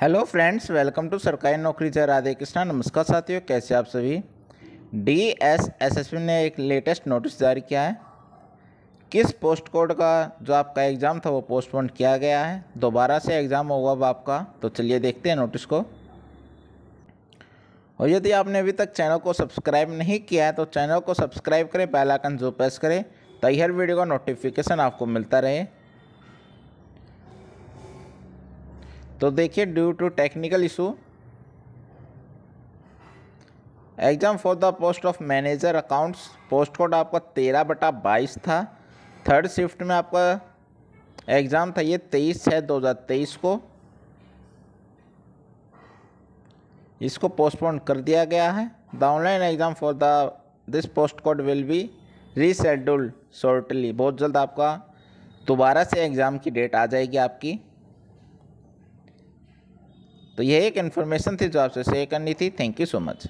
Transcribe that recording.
hello friends welcome to सरकारी नौकरी जय राधे कृष्णा नमस्कार साथियों कैसे आप सभी डी एस एस एस ने एक लेटेस्ट नोटिस जारी किया है किस पोस्ट कोड का जो आपका एग्ज़ाम था वो पोस्टपोन किया गया है दोबारा से एग्ज़ाम होगा अब आपका तो चलिए देखते हैं नोटिस को और यदि आपने अभी तक चैनल को सब्सक्राइब नहीं किया है तो चैनल को सब्सक्राइब करें बैलाइकन जो प्रेस करें तो हर वीडियो का नोटिफिकेशन आपको मिलता रहे तो देखिए due to technical issue exam for the post of manager accounts post code आपका तेरह बटा बाईस था थर्ड शिफ्ट में आपका एग्ज़ाम था ये तेईस छः दो हज़ार तेईस को इसको पोस्टपोन कर दिया गया है the online exam for the this post code will be rescheduled shortly बहुत जल्द आपका दोबारा से एग्ज़ाम की डेट आ जाएगी आपकी तो यह एक इन्फॉर्मेशन थी जो आपसे शेयर करनी थी थैंक यू सो मच